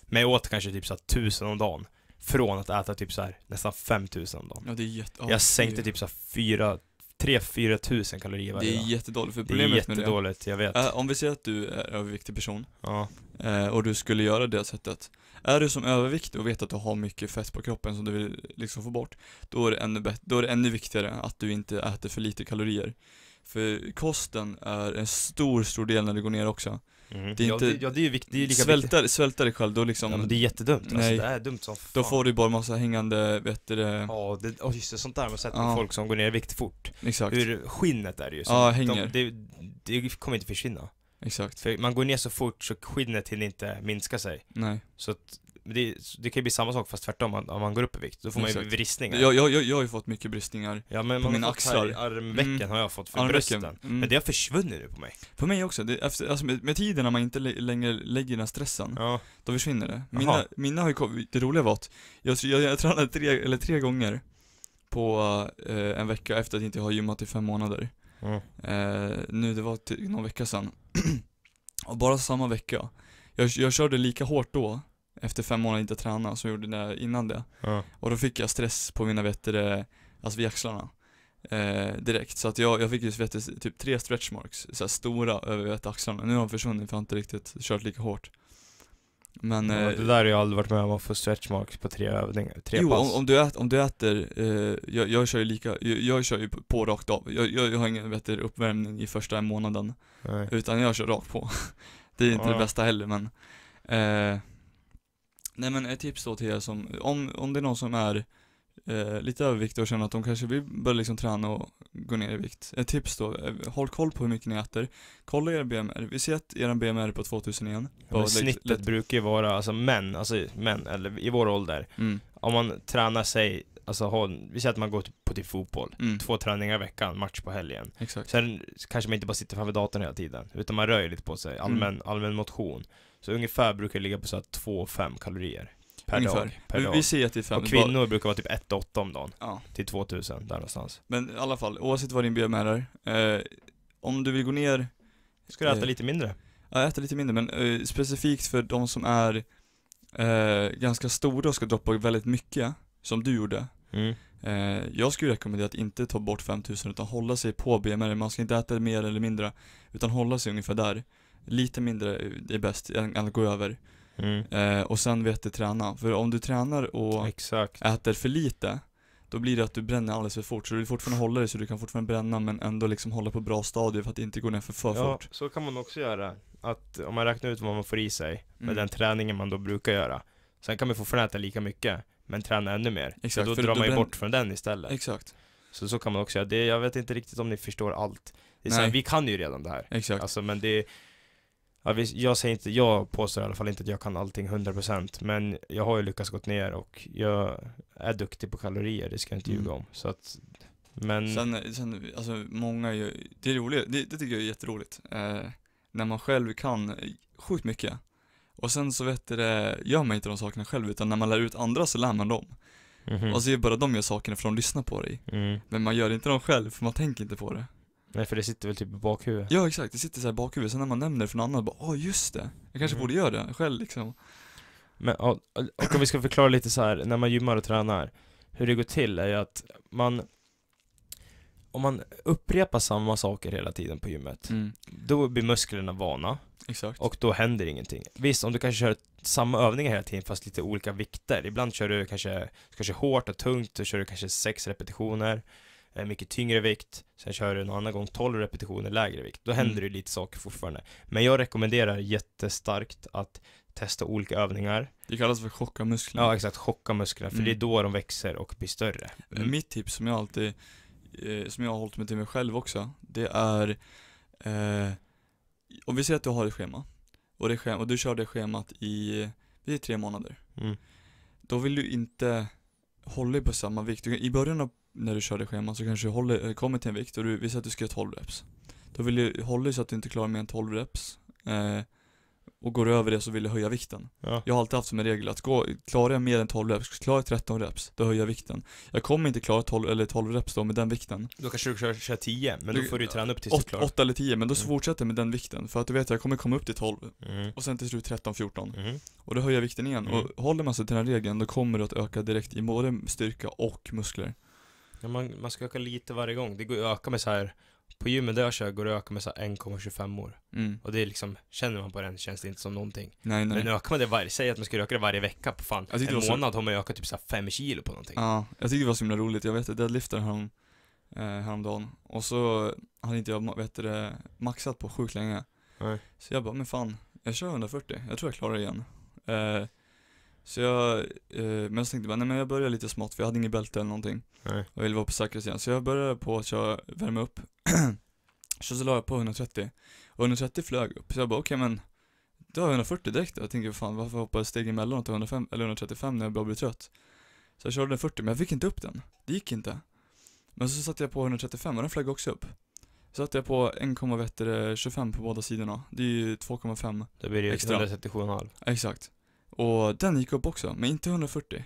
Men jag åt kanske typ så här 1000 om dagen. Från att äta typ så här nästan 5000 om dagen. Ja, det är jätte... jag sänkte typ så här 4 3-4 tusen kalorier varje dag. Det är jättedåligt, för problemet med det är jättedåligt, jag vet. Är, om vi säger att du är överviktig person ja. Eh, och du skulle göra det sättet. Är du som överviktig och vet att du har mycket fett på kroppen som du vill liksom få bort, då är det ännu, bättre, då är det ännu viktigare att du inte äter för lite kalorier. För kosten är en stor, stor del när du går ner också. Mm. Det är inte, ja, det, ja, det är viktigt, det är lika svälta, viktigt. Svälta dig själv, då liksom... Ja, men det är jättedumt, alltså, nej, alltså, det är dumt som fan. Då får du bara massa hängande, vet du det... Ja, det, oh, just det, sånt där man sett ja. folk som går ner i vikt fort. Exakt. Hur skinnet är det ju. så ja, hänger. De, det, kommer inte försvinna. Exakt. För man går ner så fort så skinnet hinner inte minska sig. Nej. Så att det, det kan ju bli samma sak fast tvärtom, om man går upp i vikt, då får man Exakt. ju bristningar jag, jag, jag har ju fått mycket bristningar ja, men på mina axlar mm. armvecken mm. har jag fått för armvecken. brösten, mm. men det har försvunnit nu på mig På mig också, det, efter, alltså med, med, tiden när man inte längre lägger den här stressen, ja. då försvinner det mina, Aha. mina har ju, det roliga var att jag, jag, jag tränade tre, eller tre gånger på eh, en vecka efter att jag inte har gymmat i fem månader mm. eh, Nu, det var till, någon vecka sedan och bara samma vecka jag, jag körde lika hårt då efter fem månader inte träna som jag gjorde det innan det. Ja. Och då fick jag stress på mina vetter, alltså vid axlarna. Eh, direkt, så att jag, jag fick ju typ tre stretchmarks, såhär stora över axlarna. Nu har de försvunnit för jag har inte riktigt kört lika hårt. Men, ja, eh, det där har jag aldrig varit med om, att få stretchmarks på tre övningar, tre jo, pass. Om, om, du äter, om du äter eh, jag, jag kör ju lika, jag, jag kör ju på rakt av. Jag, jag, jag har ingen bättre uppvärmning i första månaden, Nej. utan jag kör rakt på. det är inte ja. det bästa heller men eh, Nej men ett tips då till er som, om, om det är någon som är eh, lite överviktig och känner att de kanske vill börja liksom träna och gå ner i vikt. Ett tips då, eh, håll koll på hur mycket ni äter. Kolla er BMR, vi ser att er BMR är på 2000 igen. Ja, men snittet lätt. brukar ju vara, alltså män, alltså män, eller i vår ålder, mm. om man tränar sig Alltså har, vi säger att man går typ, på till typ fotboll, mm. två träningar i veckan, match på helgen. Exakt. Sen kanske man inte bara sitter framför datorn hela tiden, utan man rör ju lite på sig, allmän, mm. allmän motion. Så ungefär brukar det ligga på så 2-5 kalorier per ungefär. dag. Per vi, vi säger att det är 5. Och kvinnor bara... brukar vara typ 1-8 om dagen. Ja. Till 2000, där någonstans. Men i alla fall, oavsett vad din BMR är, eh, om du vill gå ner... Ska du äta eh, lite mindre? Ja, äta lite mindre, men eh, specifikt för de som är eh, ganska stora och ska droppa väldigt mycket, som du gjorde. Mm. Eh, jag skulle rekommendera att inte ta bort 5000 utan hålla sig på BMR. Man ska inte äta mer eller mindre, utan hålla sig ungefär där lite mindre eh, är bäst än att gå över. Mm. Eh, och sen vet du träna. För om du tränar och Exakt. äter för lite, då blir det att du bränner alldeles för fort. Så du vill fortfarande hålla dig så du kan fortfarande bränna men ändå liksom hålla på bra stadier för att inte gå ner för, för ja, fort. så kan man också göra. Att om man räknar ut vad man får i sig med mm. den träningen man då brukar göra. Sen kan man fortfarande äta lika mycket, men träna ännu mer. Exakt, så då drar man ju brän... bort från den istället. Exakt. Så så kan man också göra. Det, jag vet inte riktigt om ni förstår allt. Det är så här, vi kan ju redan det här. Exakt. Alltså, men det, är jag säger inte, jag påstår i alla fall inte att jag kan allting 100% men jag har ju lyckats gått ner och jag är duktig på kalorier, det ska jag inte ljuga mm. om. Så att, men... Sen, sen alltså många ju, det är roligt, det, det, tycker jag är jätteroligt. Eh, när man själv kan sjukt mycket. Och sen så vet du det, gör man inte de sakerna själv utan när man lär ut andra så lär man dem. Mm -hmm. Och så är bara de gör sakerna för de lyssnar på dig. Mm. Men man gör inte dem själv för man tänker inte på det. Nej för det sitter väl typ i bakhuvudet? Ja exakt, det sitter så här i bakhuvudet, sen när man nämner det för någon annan, bara åh just det, jag kanske mm. borde göra det själv liksom Men och, och om vi ska förklara lite så här, när man gymmar och tränar, hur det går till är ju att man om man upprepar samma saker hela tiden på gymmet, mm. då blir musklerna vana. Exakt. Och då händer ingenting. Visst, om du kanske kör samma övningar hela tiden fast lite olika vikter. Ibland kör du kanske, kanske hårt och tungt, då kör du kanske sex repetitioner. Eh, mycket tyngre vikt, sen kör du en annan gång 12 repetitioner lägre vikt. Då händer mm. det lite saker fortfarande. Men jag rekommenderar jättestarkt att testa olika övningar. Det kallas för chocka musklerna. Ja, exakt. Chocka musklerna, för mm. det är mm. då de växer och blir större. Eh, mm. Mitt tips som jag alltid, eh, som jag har hållit mig till mig själv också, det är eh, om vi säger att du har ett schema och, det schema, och du kör det schemat i, det är tre månader. Mm. Då vill du inte hålla på samma vikt. I början av när du kör det schemat så kanske du håller, eh, kommer till en vikt och du, visar att du ska göra 12 reps. Då vill du hålla så att du inte klarar mer än 12 reps. Eh, och går du över det så vill du höja vikten. Ja. Jag har alltid haft som en regel att gå, klarar jag mer än 12 reps, klarar jag 13 reps, då höjer jag vikten. Jag kommer inte klara 12, eller 12 reps då med den vikten. Då kanske du kör, kör 10, men då får du träna upp tills 8, du klarar 8 eller 10, men då mm. fortsätter med den vikten. För att du vet jag kommer komma upp till 12, mm. och sen till slut 13, 14. Mm. Och då höjer jag vikten igen. Och mm. håller man sig till den här regeln, då kommer du att öka direkt i både styrka och muskler. Ja, man, man ska öka lite varje gång. Det går att öka med så här på gymmet där jag kör går det att öka med så 1,25 år. Mm. Och det är liksom, känner man på den känns det inte som någonting. Nej, nej. Men ökar man det varje, säg att man ska öka det varje vecka, på fan, en månad så... har man ju ökat typ så 5 kilo på någonting. Ja, jag tyckte det var så himla roligt. Jag vet att deadliften härom, eh, häromdagen, och så hade inte jag, vet det, maxat på sjukt länge. Nej. Så jag bara, men fan, jag kör 140, jag tror jag klarar det igen. Eh, så jag, eh, men så tänkte jag bara, nej men jag börjar lite smått för jag hade inget bälte eller någonting. Nej. Jag ville vara på säkra sidan. Så jag började på att köra, värma upp. så så la jag på 130. Och 130 flög upp. Så jag bara, okej okay, men, det var 140 direkt Jag tänker, fan varför hoppade jag steg emellan och 105, eller 135 när jag börjar bli trött? Så jag körde den 40, men jag fick inte upp den. Det gick inte. Men så satte jag på 135 och den flög också upp. Så satte jag på 1,25 på båda sidorna. Det är ju 2,5 Det blir ju 137,5. Exakt. Och den gick upp också, men inte 140.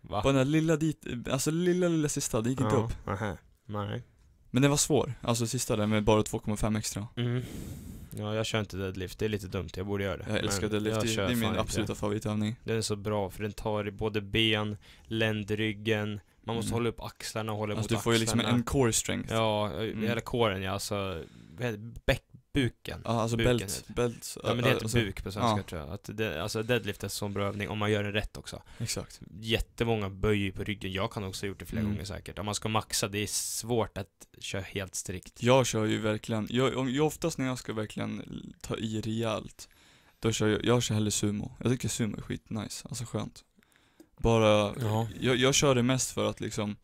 Va? På den där lilla dit, alltså lilla, lilla sista, den gick inte upp. aha. Nej. Men den var svår, alltså sista där med bara 2,5 extra. Mm. Ja, jag kör inte deadlift. Det är lite dumt. Jag borde göra det. Jag älskar deadlift, jag det, kör det är min absoluta favoritövning. Den är så bra för den tar i både ben, ländryggen, man måste Mm. hålla upp axlarna och hålla Alltså mot du får ju liksom en core strength. Ja, mm. hela kåren ja, alltså he- bäck, buken. Ja, alltså buken. belt, belt. Ja, men det heter alltså, buk på svenska ja. tror jag. Att det, alltså deadlift är en sån bra övning om man gör den rätt också. Exakt. Jättemånga böjer på ryggen. Jag kan också ha gjort det flera mm. gånger säkert. Om man ska maxa, det är svårt att köra helt strikt. Jag kör ju verkligen, jag, oftast när jag ska verkligen ta i rejält, då kör jag, jag kör hellre sumo. Jag tycker sumo är skitnice, alltså skönt. Bara, ja. jag, jag kör det mest för att liksom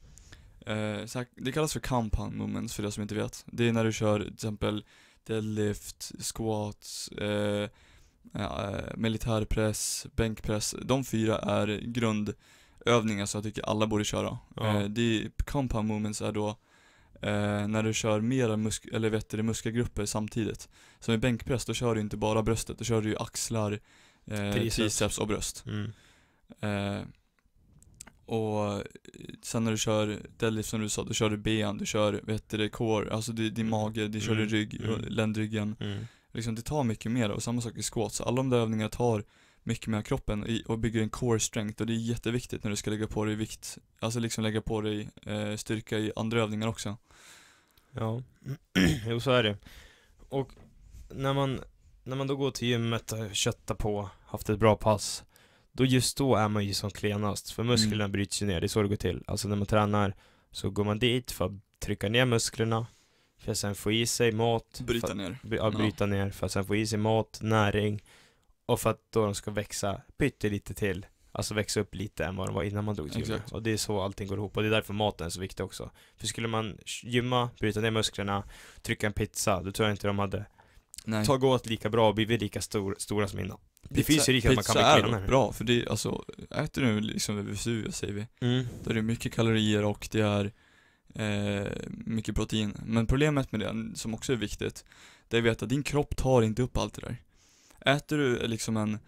eh, det kallas för compound moments för de som inte vet. Det är när du kör till exempel deadlift, squats, eh, eh, militärpress, bänkpress. De fyra är grundövningar som jag tycker alla borde köra. Ja. Eh, det, compound movements är då eh, när du kör mera musk eller vet du, muskelgrupper samtidigt. Som i bänkpress, då kör du inte bara bröstet, då kör du ju axlar, eh, triceps. triceps och bröst. Mm. Eh, och eh, sen när du kör deadlift som du sa, då kör du ben, du kör vet du, core, alltså mm. du, din mage, du kör mm. rygg, mm. ländryggen. Mm. Liksom, det tar mycket mer och samma sak i squats. Alla de där övningarna tar mycket mer av kroppen och bygger en core strength och det är jätteviktigt när du ska lägga på dig vikt, alltså liksom lägga på dig eh, styrka i andra övningar också. Ja, jo så är det. Och när man, när man då går till gymmet, köttar på, haft ett bra pass då just då är man ju som klenast, för mm. musklerna mm. bryts ju ner, det är så det går till. Alltså när man tränar så går man dit för att trycka ner musklerna, för att sen få i sig mat. Bryta för, ner. ja, bryta ja. ner, för att sen få i sig mat, näring, och för att då de ska växa pyttelite till, alltså växa upp lite än vad de var innan man drog till gymmet. Och det är så allting går ihop, och det är därför maten är så viktig också. För skulle man gymma, bryta ner musklerna, trycka en pizza, då tror jag inte de hade Nej. tagit åt lika bra och blivit lika stor, stora som innan. Det pizza, finns ju rikt att man kan bli Pizza är bra, för det alltså, äter du liksom Vesuvius säger vi, mm. då är det mycket kalorier och det är eh, mycket protein. Men problemet med det, som också är viktigt, det är att veta att din kropp tar inte upp allt det där. Äter du liksom en,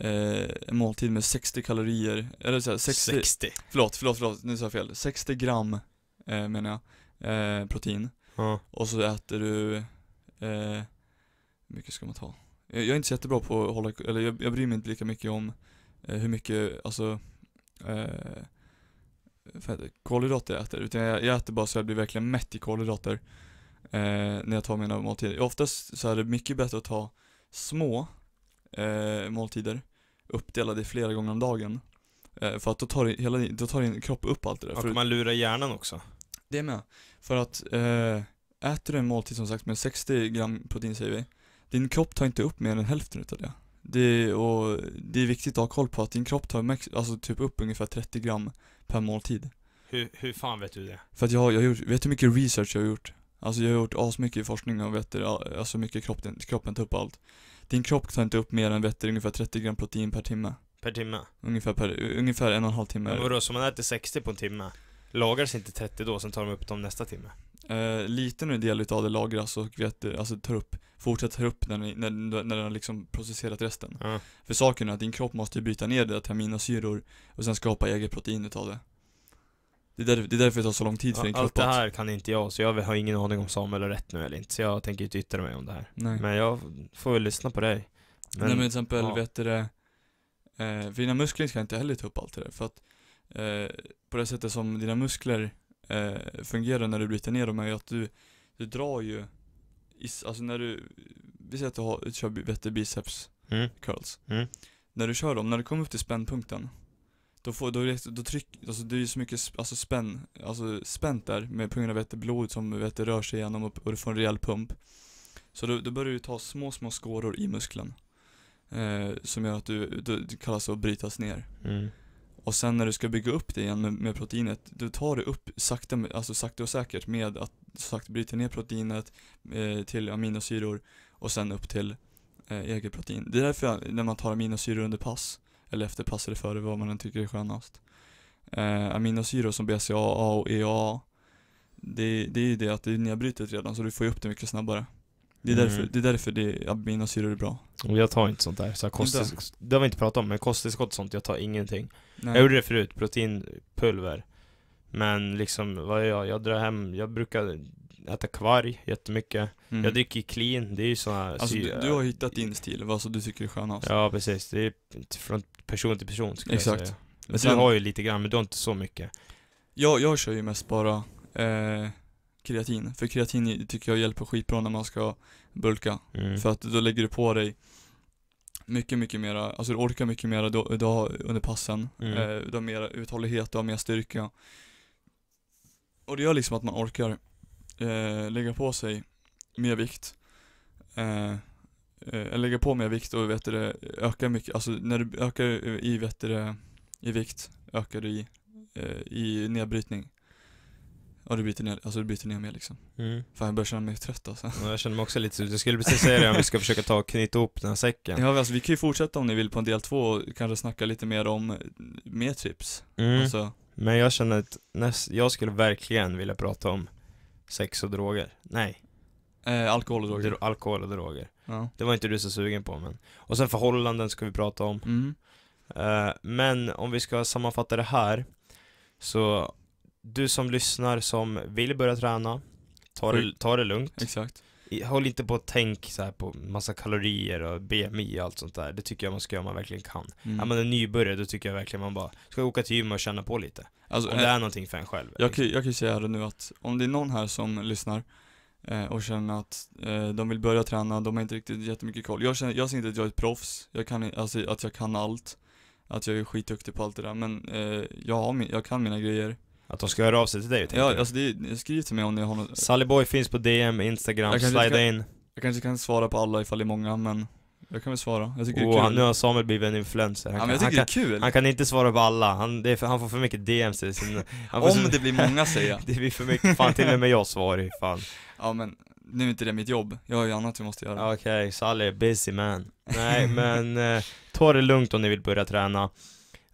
eh, en måltid med 60 kalorier, eller så här, 60, 60. Förlåt, förlåt, förlåt, nu sa jag fel. 60 gram eh, menar jag, eh, protein. Mm. Och så äter du, eh, hur mycket ska man ta? Jag, är inte så jättebra på att hålla, eller jag, jag bryr mig inte lika mycket om eh, hur mycket, alltså, eh, för kolhydrater jag äter. Utan jag, jag äter bara så jag blir verkligen mätt i kolhydrater eh, när jag tar mina måltider. Oftast så är det mycket bättre att ta små eh, måltider uppdelade flera gånger om dagen. Eh, för att då tar, det, hela, då tar din kropp upp allt det där. Och för man lurar hjärnan också. Det med. För att eh, äter du en måltid som sagt med 60 gram protein säger vi, din kropp tar inte upp mer än hälften utav det. Det är, och det är viktigt att ha koll på att din kropp tar max, alltså typ upp ungefär 30 gram per måltid. Hur, hur fan vet du det? För att jag, jag har gjort, vet du hur mycket research jag har gjort? Alltså jag har gjort asmycket forskning och vet du, alltså mycket kroppen, kroppen tar upp allt. Din kropp tar inte upp mer än vet du, ungefär 30 gram protein per timme. Per timme? Ungefär, per, ungefär en och en halv timme. Men vadå, så man äter 60 på en timme? Lagras inte 30 då, sen tar de upp dem nästa timme? Eh, liten del utav det lagras och vet du, alltså tar upp fortsatt tar upp när, när, när den har liksom processerat resten. Ja. För saken är att din kropp måste ju bryta ner det till aminosyror och sen skapa eget protein utav det. Det är, där, det är därför det tar så lång tid för din ja, kropp Allt det här kan inte jag, så jag har ingen aning om Samuel har rätt nu eller inte, så jag tänker inte yttra mig om det här. Nej. Men jag får väl lyssna på dig. Men, Nej men till exempel, ja. vet du det, eh, för dina muskler ska inte heller ta upp allt det där, för att eh, på det sättet som dina muskler eh, fungerar när du bryter ner dem är ju att du, du drar ju alltså när du, vi säger att du, har, du kör vetter biceps mm. curls. Mm. När du kör dem, när du kommer upp till spännpunkten, då får, då, då tryck, alltså det är så mycket alltså spänn, alltså spänt där med på grund av blod som väte rör sig igenom och, och du får en rejäl pump. Så då, då börjar du ta små, små skåror i muskeln. Eh, som gör att du, du, du kallas att brytas ner. Mm. Och sen när du ska bygga upp det igen med, med proteinet, då tar du upp sakta, alltså sakta och säkert med att som sagt bryter ner proteinet eh, till aminosyror och sen upp till eh, eget protein. Det är därför när man tar aminosyror under pass, eller efter pass eller före, vad man än tycker är skönast. Eh, aminosyror som BCAA och EAA, det, det är ju det att det är nedbrutet redan så du får ju upp det mycket snabbare. Det är, mm. därför, det är därför det, aminosyror är bra. Och jag tar inte sånt där. Så kosttillskott, det har vi inte pratat om, men kosttillskott och sånt, jag tar ingenting. Nej. Jag gjorde det förut, proteinpulver. Men liksom, vad jag? Jag drar hem, jag brukar äta kvarg jättemycket. Mm. Jag dricker clean, det är ju såna Alltså du, du, har hittat din stil, vad alltså, du tycker är skönast. Ja precis, det är från person till person skulle Exakt. jag säga. Men Sen, du har ju lite grann, men du har inte så mycket. Jag, jag kör ju mest bara eh, kreatin, för kreatin tycker jag hjälper skitbra när man ska bulka. Mm. För att då lägger du på dig mycket, mycket mera, alltså du orkar mycket mera då, då under passen. Mm. Eh, du har mer uthållighet, du har mer styrka. Och det gör liksom att man orkar eh, lägga på sig mer vikt. Eh, eh, lägga på mer vikt och vet du, öka mycket, alltså när du ökar i, vet du, i vikt ökar du i, eh, i nedbrytning. och du byter ner, alltså du byter ner mer liksom. Mm. Fan jag börjar känna mig trött alltså. Ja, jag känner mig också lite Jag skulle precis säga det om vi ska försöka ta och knyta ihop den här säcken. Ja alltså vi kan ju fortsätta om ni vill på en del två och kanske snacka lite mer om eh, mer trips. Mm. Alltså, men jag känner att näst, jag skulle verkligen vilja prata om sex och droger. Nej. Eh, alkohol och droger. Dro alkohol och droger. Ja. Det var inte du så sugen på men. Och sen förhållanden ska vi prata om. Mm. Eh, men om vi ska sammanfatta det här. Så du som lyssnar som vill börja träna, ta, det, ta det lugnt. Exakt. Håll inte på att tänk så här på massa kalorier och BMI och allt sånt där. Det tycker jag man ska göra om man verkligen kan. Mm. Är man en nybörjare, då tycker jag verkligen man bara ska åka till gym och känna på lite. Alltså, om det är någonting för en själv. Jag, kan, jag kan ju säga det nu att om det är någon här som lyssnar eh, och känner att eh, de vill börja träna, de har inte riktigt jättemycket koll. Jag, känner, jag ser inte att jag är ett proffs, jag kan, alltså, att jag kan allt, att jag är skitduktig på allt det där, men eh, jag, har, jag kan mina grejer. Att de ska höra av sig till dig? Ja, alltså det, skriv till mig om ni har något Sallyboy finns på DM, Instagram, slida in Jag kanske kan svara på alla ifall det är många men jag kan väl svara, jag tycker oh, det är kul Nu har Samuel blivit en influencer han, ja, men jag tycker han, det är kul Han kan inte svara på alla, han, för, han får för mycket DMs till sin, Om sin, det blir många säger jag Det blir för mycket, fan till och med jag svarar ju fan Ja men, nu är inte det mitt jobb, jag har ju annat vi måste göra Okej, okay, Sally, busy man Nej men, eh, ta det lugnt om ni vill börja träna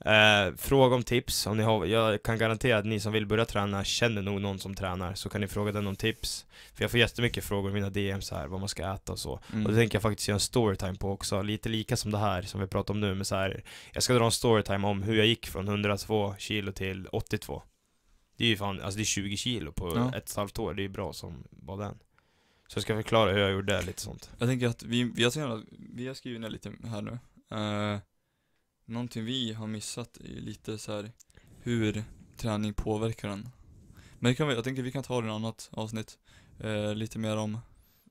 Eh, fråga om tips, om ni har, jag kan garantera att ni som vill börja träna känner nog någon som tränar, så kan ni fråga den om tips. För jag får jättemycket frågor i mina DMs här, vad man ska äta och så. Mm. Och det tänker jag faktiskt göra en storytime på också, lite lika som det här som vi pratar om nu, men så här, jag ska dra en storytime om hur jag gick från 102 kilo till 82. Det är ju fan, alltså det är 20 kilo på ja. ett och ett halvt år, det är ju bra som bara den. Så jag ska förklara hur jag gjorde det, lite sånt. Jag tänker att vi, vi, har, skrivit, vi har skrivit ner lite här nu. Uh, Någonting vi har missat är lite så här hur träning påverkar den. Men det kan vi, jag tänker vi kan ta det i ett annat avsnitt. Eh, lite mer om vad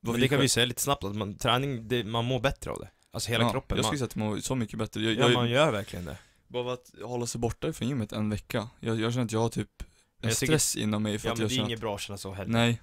Men det vi kan vi säga lite snabbt, att man, träning, det, man mår bättre av det. Alltså hela ja, kroppen. Jag skulle säga att man mår så mycket bättre. Jag, ja, jag, man gör verkligen det. Bara att hålla sig borta från gymmet en vecka. Jag, jag känner att jag har typ en stress tycker, inom mig för ja, att jag känner Ja men det är inget bra att känna så heller. Nej.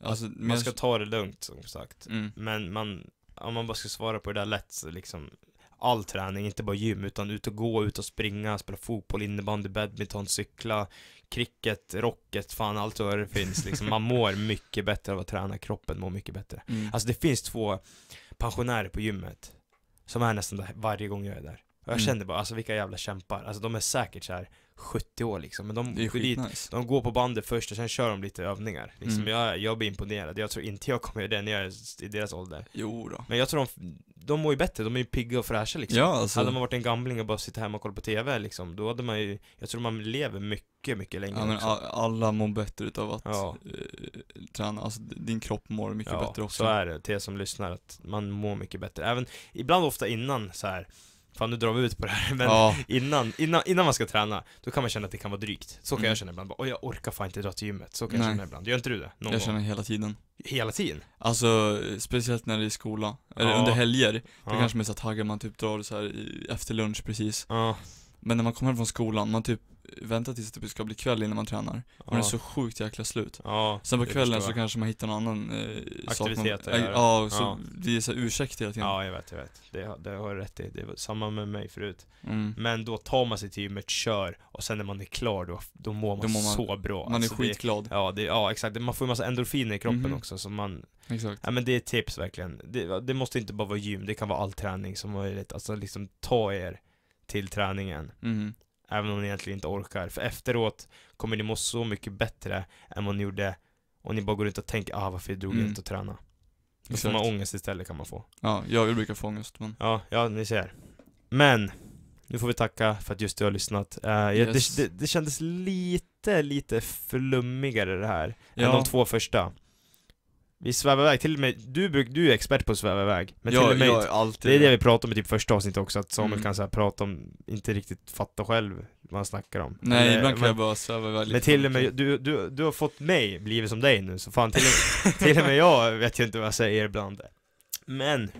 Alltså, man ska jag, ta det lugnt som sagt. Mm. Men man, om man bara ska svara på det där lätt så liksom, all träning, inte bara gym, utan ut och gå, ut och springa, spela fotboll, innebandy, badminton, cykla, cricket, rocket, fan allt vad det finns liksom. Man mår mycket bättre av att träna, kroppen mår mycket bättre. Mm. Alltså det finns två pensionärer på gymmet som är nästan där varje gång jag är där. Och jag mm. känner bara, alltså vilka jävla kämpar. Alltså de är säkert så här 70 år liksom. Men de, går, dit, nice. de går på bandet först och sen kör de lite övningar. Liksom, mm. jag, jag blir imponerad. Jag tror inte jag kommer göra det när jag är i deras ålder. Jo då. Men jag tror de, de mår ju bättre, de är ju pigga och fräscha liksom. Ja, alltså. Hade man varit en gamling och bara sitta hemma och kolla på TV liksom, då hade man ju, jag tror man lever mycket, mycket längre ja, men alla mår bättre utav att ja. Eh, träna, alltså din kropp mår mycket ja, bättre också. så är det, till er som lyssnar, att man mår mycket bättre. Även, ibland ofta innan så här Fan nu drar vi ut på det här, men ja. innan, innan, innan man ska träna, då kan man känna att det kan vara drygt. Så kan mm. jag känna ibland, och jag orkar fan inte dra till gymmet. Så kan Nej. jag känna ibland. Gör inte du det? Någon jag gång. känner hela tiden. Hela tiden? Alltså, speciellt när det är skola, eller ja. under helger. Då ja. kanske man är så taggad, man typ drar så här efter lunch precis. Ja. Men när man kommer hem från skolan, man typ vänta tills det ska bli kväll innan man tränar. Ja. Man är så sjukt jäkla slut. Ja, Sen på kvällen så kanske man hittar någon annan eh, Aktivitet man, äh, Ja, och så ja. det är så ursäkt hela tiden. Ja, jag vet, jag vet. Det, det har du rätt i. Det var samma med mig förut. Mm. Men då tar man sig till gymmet, kör, och sen när man är klar då, då mår man, då mår man så bra. Man alltså, är skitglad. Det, ja, det, ja, exakt. Man får ju massa endorfiner i kroppen mm. också, så man Exakt. Ja men det är tips verkligen. Det, det, måste inte bara vara gym, det kan vara all träning som möjligt. Alltså liksom ta er till träningen. Mm. Även om ni egentligen inte orkar. För efteråt kommer ni må så mycket bättre än vad ni gjorde och ni bara går ut och tänker ah varför drog jag mm. inte och tränade? Då får man ångest istället kan man få. Ja, jag brukar få ångest men... Ja, ja ni ser. Men, nu får vi tacka för att just du har lyssnat. Uh, eh, jag, yes. det, det, det, kändes lite, lite flummigare det här, ja. än de två första. Vi svävar iväg, till och med, du, bruk, du är expert på att sväva iväg Men ja, till och med, jag är alltid det är det vi pratade om i typ första avsnittet också, att Samuel mm. kan så här, prata om, inte riktigt fatta själv vad han snackar om Nej, men, eh, ibland kan men, jag bara sväva iväg lite Men till och med, du, du, du har fått mig blivit som dig nu, så fan till och, till och med jag vet ju inte vad jag säger ibland Men,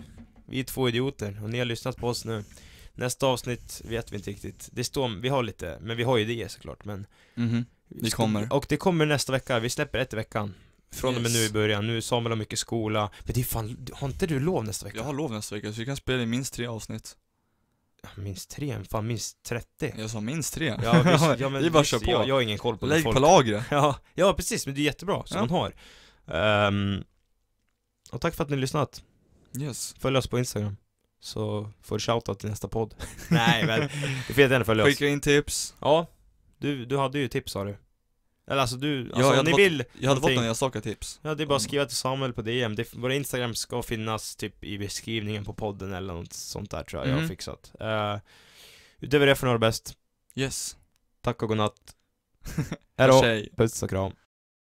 vi är två idioter, och ni har lyssnat på oss nu Nästa avsnitt vet vi inte riktigt, det står, vi har lite, men vi har ju det såklart men mm -hmm. Det kommer Och det kommer nästa vecka, vi släpper ett i veckan från yes. och med nu i början, nu Samuel har mycket skola. Men det är fan, har inte du lov nästa vecka? Jag har lov nästa vecka, så vi kan spela i minst tre avsnitt. Minst tre? Fan, minst 30? Jag sa minst tre. Ja, visst, ja, men, vi bara visst, kör på. Jag, jag har ingen koll på Lägg folk. på lagret. Ja, ja, precis, men det är jättebra, som ja. man har. Um, och tack för att ni har lyssnat. Yes. Följ oss på Instagram. Så får du shoutout till nästa podd. Nej men, du får jättegärna följa oss. Skicka in tips. Ja. Du, du hade ju tips sa du. Eller alltså du, alltså, ja, om ni fått, vill Jag hade fått några enstaka tips Ja det är bara att skriva till Samuel på DM, det, vår Instagram ska finnas typ i beskrivningen på podden eller något sånt där tror jag mm. jag har mm. fixat uh, Utöver det får ni ha det bäst Yes Tack och godnatt Hejdå, Puss och kram